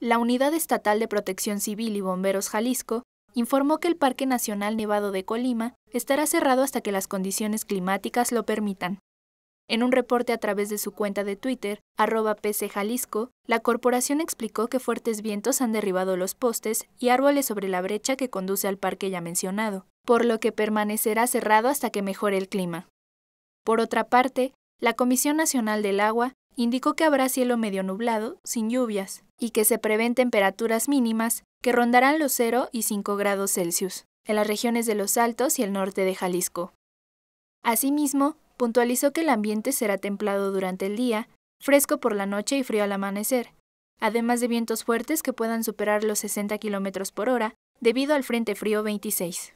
La Unidad Estatal de Protección Civil y Bomberos Jalisco informó que el Parque Nacional Nevado de Colima estará cerrado hasta que las condiciones climáticas lo permitan. En un reporte a través de su cuenta de Twitter, arroba Jalisco, la corporación explicó que fuertes vientos han derribado los postes y árboles sobre la brecha que conduce al parque ya mencionado, por lo que permanecerá cerrado hasta que mejore el clima. Por otra parte, la Comisión Nacional del Agua indicó que habrá cielo medio nublado, sin lluvias, y que se prevén temperaturas mínimas que rondarán los 0 y 5 grados Celsius en las regiones de los Altos y el norte de Jalisco. Asimismo, puntualizó que el ambiente será templado durante el día, fresco por la noche y frío al amanecer, además de vientos fuertes que puedan superar los 60 km por hora debido al Frente Frío 26.